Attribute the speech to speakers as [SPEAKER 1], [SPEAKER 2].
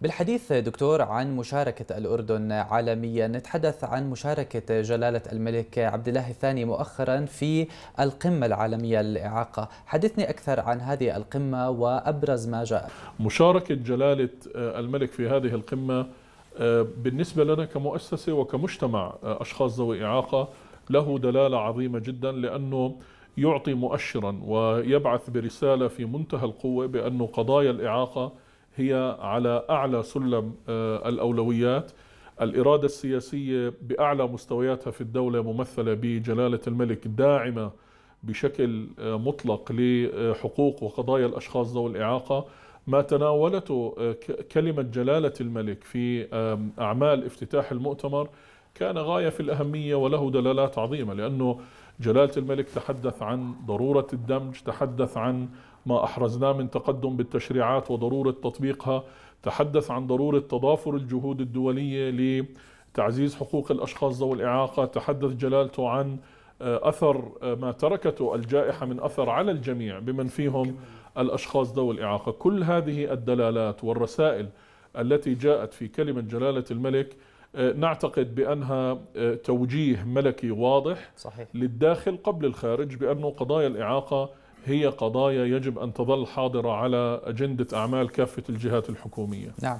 [SPEAKER 1] بالحديث دكتور عن مشاركة الأردن عالميا نتحدث عن مشاركة جلالة الملك عبد الله الثاني مؤخرا في القمة العالمية للإعاقة حدثني أكثر عن هذه
[SPEAKER 2] القمة وأبرز ما جاء مشاركة جلالة آه، الملك في هذه القمة آه، بالنسبة لنا كمؤسسة وكمجتمع آه، أشخاص ذوي إعاقة له دلالة عظيمة جدا لأنه يعطي مؤشرا ويبعث برسالة في منتهى القوة بأن قضايا الإعاقة هي على اعلى سلم آه، الاولويات الاراده السياسيه باعلى مستوياتها في الدوله ممثله بجلاله الملك داعمه بشكل آه، مطلق لحقوق وقضايا الاشخاص ذوي الاعاقه ما تناولته آه، كلمه جلاله الملك في اعمال افتتاح المؤتمر كان غاية في الأهمية وله دلالات عظيمة لأنه جلالة الملك تحدث عن ضرورة الدمج تحدث عن ما أحرزناه من تقدم بالتشريعات وضرورة تطبيقها تحدث عن ضرورة تضافر الجهود الدولية لتعزيز حقوق الأشخاص ذوي الإعاقة تحدث جلالته عن آه، أثر آه، ما تركته الجائحة من أثر على الجميع بمن فيهم الأشخاص ذوي الإعاقة كل هذه الدلالات والرسائل التي جاءت في كلمة جلالة الملك آه، نعتقد بأنها آه، توجيه ملكي واضح صحيح. للداخل قبل الخارج بأنه قضايا الإعاقة هي قضايا يجب أن تظل حاضرة على أجندة أعمال كافة الجهات الحكومية نعم